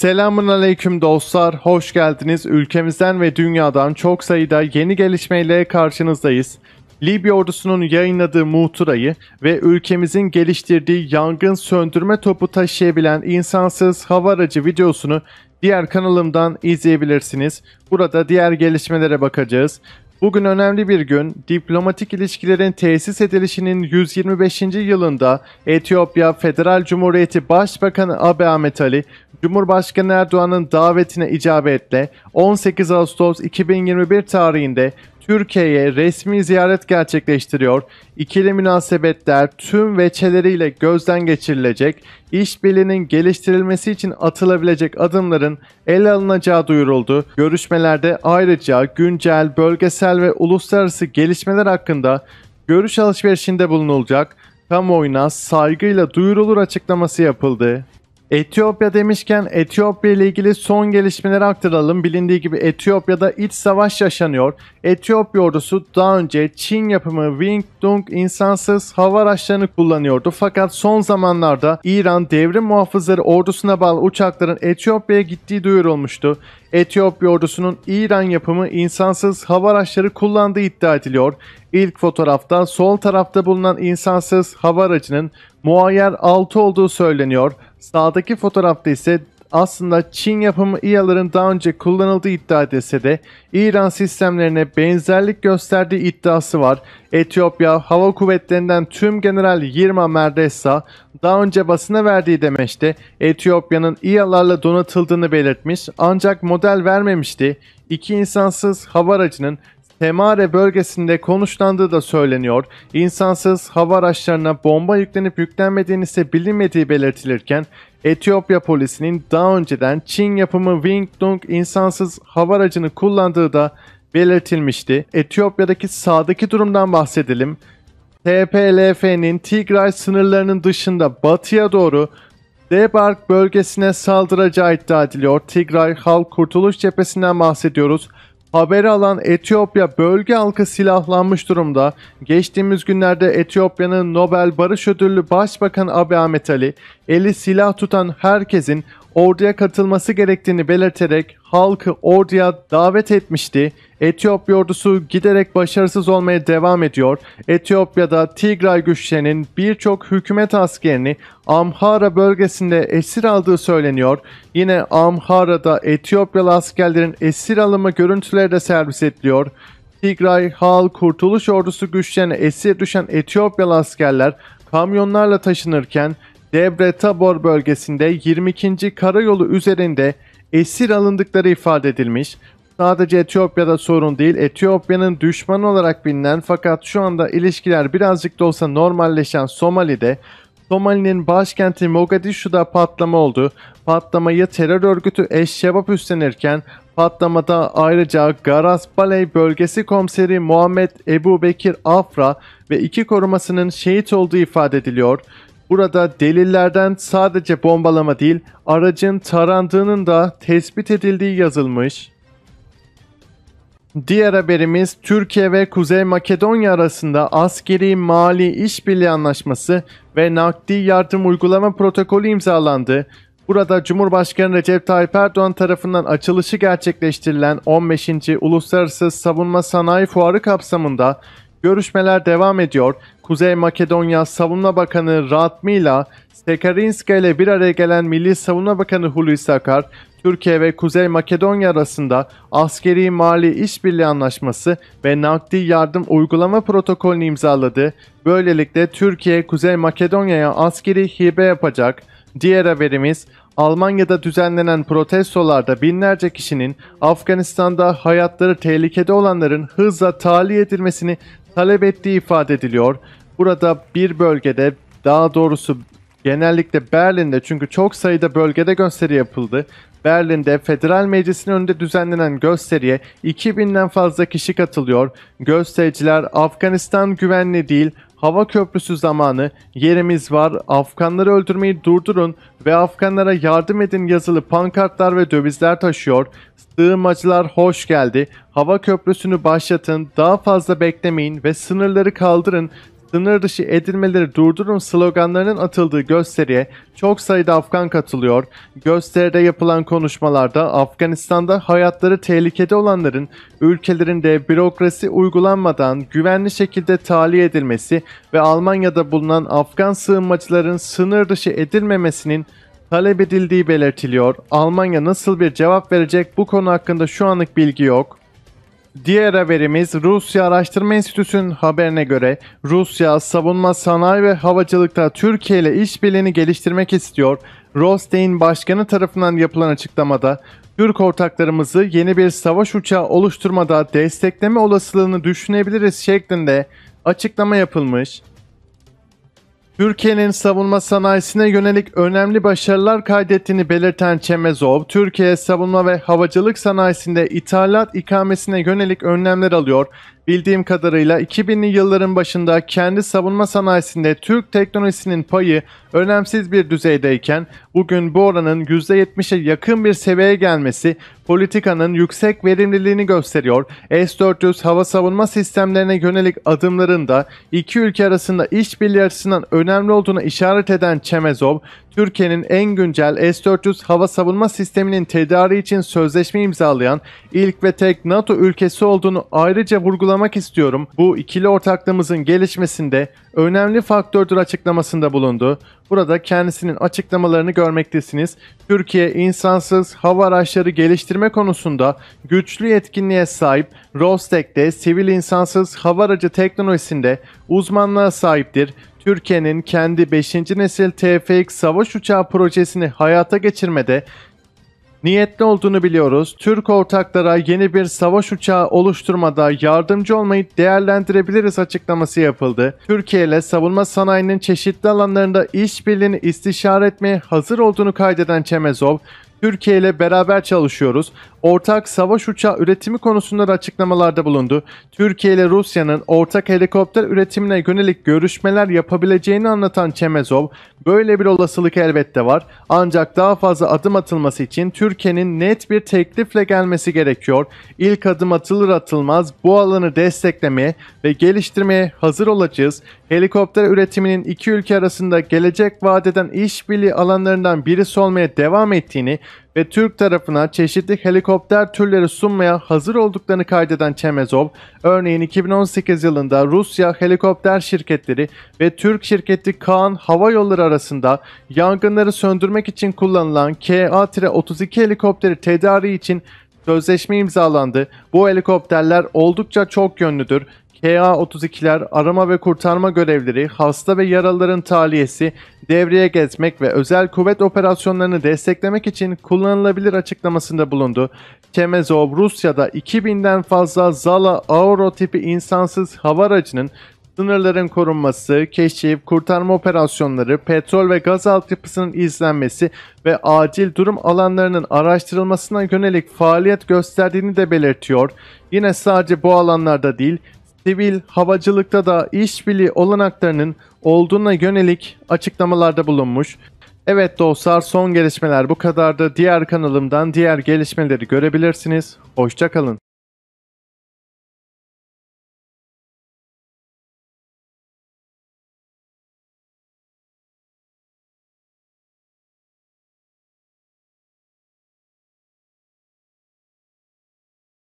Selamun aleyküm dostlar, hoş geldiniz. Ülkemizden ve dünyadan çok sayıda yeni gelişmeyle karşınızdayız. Libya ordusunun yayınladığı muhtırayı ve ülkemizin geliştirdiği yangın söndürme topu taşıyabilen insansız hava aracı videosunu diğer kanalımdan izleyebilirsiniz. Burada diğer gelişmelere bakacağız. Bugün önemli bir gün. Diplomatik ilişkilerin tesis edilişinin 125. yılında Etiyopya Federal Cumhuriyeti Başbakanı Abiy Ahmet Ali Cumhurbaşkanı Erdoğan'ın davetine icabetle 18 Ağustos 2021 tarihinde Türkiye'ye resmi ziyaret gerçekleştiriyor. İkili münasebetler tüm veçeleriyle gözden geçirilecek. İşbirliğinin geliştirilmesi için atılabilecek adımların ele alınacağı duyuruldu. Görüşmelerde ayrıca güncel, bölgesel ve uluslararası gelişmeler hakkında görüş alışverişinde bulunulacak. Kamuoyuna saygıyla duyurulur açıklaması yapıldı. Etiyopya demişken Etiyopya ile ilgili son gelişmeleri aktaralım. Bilindiği gibi Etiyopya'da iç savaş yaşanıyor. Etiyopya ordusu daha önce Çin yapımı Wing Dong insansız hava araçlarını kullanıyordu. Fakat son zamanlarda İran devrim muhafızları ordusuna bağlı uçakların Etiyopya'ya gittiği duyurulmuştu. Etiyopya ordusunun İran yapımı insansız hava araçları kullandığı iddia ediliyor. İlk fotoğrafta sol tarafta bulunan insansız hava aracının Muayyer 6 olduğu söyleniyor. Sağdaki fotoğrafta ise aslında Çin yapımı İHA'ların e daha önce kullanıldığı iddia edilse de İran sistemlerine benzerlik gösterdiği iddiası var. Etiyopya Hava Kuvvetlerinden Tüm General Yirma Merdessa daha önce basına verdiği demeçte Etiyopya'nın İHA'larla e donatıldığını belirtmiş ancak model vermemişti. İki insansız hava aracının Temare bölgesinde konuşlandığı da söyleniyor. İnsansız hava araçlarına bomba yüklenip yüklenmediğini ise bilinmediği belirtilirken Etiyopya polisinin daha önceden Çin yapımı Wing Dong insansız hava aracını kullandığı da belirtilmişti. Etiyopya'daki sağdaki durumdan bahsedelim. TPLF'nin Tigray sınırlarının dışında batıya doğru Debark bölgesine saldıracağı iddia ediliyor. Tigray Halk Kurtuluş Cephesi'nden bahsediyoruz. Haberi alan Etiyopya bölge halkı silahlanmış durumda. Geçtiğimiz günlerde Etiyopya'nın Nobel Barış Ödüllü Başbakan Abiy Ahmet Ali, eli silah tutan herkesin orduya katılması gerektiğini belirterek halkı orduya davet etmişti. Etiyopya ordusu giderek başarısız olmaya devam ediyor. Etiyopya'da Tigray güçlerinin birçok hükümet askerini Amhara bölgesinde esir aldığı söyleniyor. Yine Amhara'da Etiyopyalı askerlerin esir alımı görüntüleri de servis ediliyor. Tigray Halk Kurtuluş Ordusu güçlerine esir düşen Etiyopyalı askerler kamyonlarla taşınırken Debre Tabor bölgesinde 22. Karayolu üzerinde esir alındıkları ifade edilmiş. Sadece Etiyopya'da sorun değil, Etiyopya'nın düşmanı olarak bilinen fakat şu anda ilişkiler birazcık da olsa normalleşen Somali'de Somali'nin başkenti Mogadishu'da patlama oldu. Patlamayı terör örgütü Eşşebap üstlenirken patlamada ayrıca Garas Baley bölgesi komiseri Muhammed Ebu Bekir Afra ve iki korumasının şehit olduğu ifade ediliyor. Burada delillerden sadece bombalama değil, aracın tarandığının da tespit edildiği yazılmış. Diğer haberimiz Türkiye ve Kuzey Makedonya arasında askeri mali işbirliği anlaşması ve nakdi yardım uygulama protokolü imzalandı. Burada Cumhurbaşkanı Recep Tayyip Erdoğan tarafından açılışı gerçekleştirilen 15. Uluslararası Savunma Sanayi Fuarı kapsamında görüşmeler devam ediyor Kuzey Makedonya Savunma Bakanı Radmila Sekarinska ile bir araya gelen Milli Savunma Bakanı Hulusi Akar, Türkiye ve Kuzey Makedonya arasında askeri mali işbirliği anlaşması ve nakdi yardım uygulama protokolünü imzaladı. Böylelikle Türkiye Kuzey Makedonya'ya askeri hibe yapacak. Diğer haberimiz Almanya'da düzenlenen protestolarda binlerce kişinin Afganistan'da hayatları tehlikede olanların hızla tahliye edilmesini talep ettiği ifade ediliyor. Burada bir bölgede daha doğrusu genellikle Berlin'de çünkü çok sayıda bölgede gösteri yapıldı. Berlin'de Federal Meclisi'nin önünde düzenlenen gösteriye 2000'den fazla kişi katılıyor. Göstericiler Afganistan güvenli değil, Hava köprüsü zamanı, yerimiz var, Afganları öldürmeyi durdurun ve Afganlara yardım edin yazılı pankartlar ve dövizler taşıyor. Sığınmacılar hoş geldi, hava köprüsünü başlatın, daha fazla beklemeyin ve sınırları kaldırın, sınır dışı edilmeleri durdurun sloganlarının atıldığı gösteriye çok sayıda Afgan katılıyor. Gösteride yapılan konuşmalarda Afganistan'da hayatları tehlikede olanların ülkelerinde bürokrasi uygulanmadan güvenli şekilde tahliye edilmesi ve Almanya'da bulunan Afgan sığınmacıların sınır dışı edilmemesinin talep edildiği belirtiliyor. Almanya nasıl bir cevap verecek bu konu hakkında şu anlık bilgi yok. Diğer haberimiz Rusya Araştırma Enstitüsü'nün haberine göre Rusya savunma sanayi ve havacılıkta Türkiye ile işbirliğini geliştirmek istiyor. Rosteyn Başkanı tarafından yapılan açıklamada Türk ortaklarımızı yeni bir savaş uçağı oluşturmada destekleme olasılığını düşünebiliriz şeklinde açıklama yapılmış. Türkiye'nin savunma sanayisine yönelik önemli başarılar kaydettiğini belirten Çemezov, Türkiye savunma ve havacılık sanayisinde ithalat ikamesine yönelik önlemler alıyor Bildiğim kadarıyla 2000'li yılların başında kendi savunma sanayisinde Türk teknolojisinin payı önemsiz bir düzeydeyken bugün bu oranın %70'e yakın bir seviyeye gelmesi politikanın yüksek verimliliğini gösteriyor. S-400 hava savunma sistemlerine yönelik adımlarında iki ülke arasında işbirliği açısından önemli olduğunu işaret eden Çemezov, Türkiye'nin en güncel S-400 hava savunma sisteminin tedariği için sözleşme imzalayan ilk ve tek NATO ülkesi olduğunu ayrıca vurgulamıştır açıklamak istiyorum. Bu ikili ortaklığımızın gelişmesinde önemli faktördür açıklamasında bulundu. Burada kendisinin açıklamalarını görmektesiniz. Türkiye insansız hava araçları geliştirme konusunda güçlü yetkinliğe sahip Rostek'te sivil insansız hava aracı teknolojisinde uzmanlığa sahiptir. Türkiye'nin kendi 5. nesil TFX savaş uçağı projesini hayata geçirmede Niyetli olduğunu biliyoruz. Türk ortaklara yeni bir savaş uçağı oluşturmada yardımcı olmayı değerlendirebiliriz açıklaması yapıldı. Türkiye ile savunma sanayinin çeşitli alanlarında işbirliğini istişare etmeye hazır olduğunu kaydeden Çemezov, Türkiye ile beraber çalışıyoruz. Ortak savaş uçağı üretimi konusunda da açıklamalarda bulundu. Türkiye ile Rusya'nın ortak helikopter üretimine yönelik görüşmeler yapabileceğini anlatan Çemezov, böyle bir olasılık elbette var ancak daha fazla adım atılması için Türkiye'nin net bir teklifle gelmesi gerekiyor. İlk adım atılır atılmaz bu alanı desteklemeye ve geliştirmeye hazır olacağız. Helikopter üretiminin iki ülke arasında gelecek vadeden işbirliği alanlarından birisi olmaya devam ettiğini ve Türk tarafına çeşitli helikopter türleri sunmaya hazır olduklarını kaydeden Çemezov, örneğin 2018 yılında Rusya helikopter şirketleri ve Türk şirketi Kaan Hava Yolları arasında yangınları söndürmek için kullanılan KA-32 helikopteri tedariği için sözleşme imzalandı. Bu helikopterler oldukça çok yönlüdür KA-32'ler, arama ve kurtarma görevleri, hasta ve yaralıların tahliyesi, devreye geçmek ve özel kuvvet operasyonlarını desteklemek için kullanılabilir açıklamasında bulundu. Çemezov, Rusya'da 2000'den fazla Zala Auro tipi insansız hava aracının sınırların korunması, keşif, kurtarma operasyonları, petrol ve gaz altyapısının izlenmesi ve acil durum alanlarının araştırılmasına yönelik faaliyet gösterdiğini de belirtiyor. Yine sadece bu alanlarda değil, sivil havacılıkta da işbirliği olanaklarının olduğuna yönelik açıklamalarda bulunmuş. Evet dostlar son gelişmeler bu kadardı. Diğer kanalımdan diğer gelişmeleri görebilirsiniz. Hoşçakalın.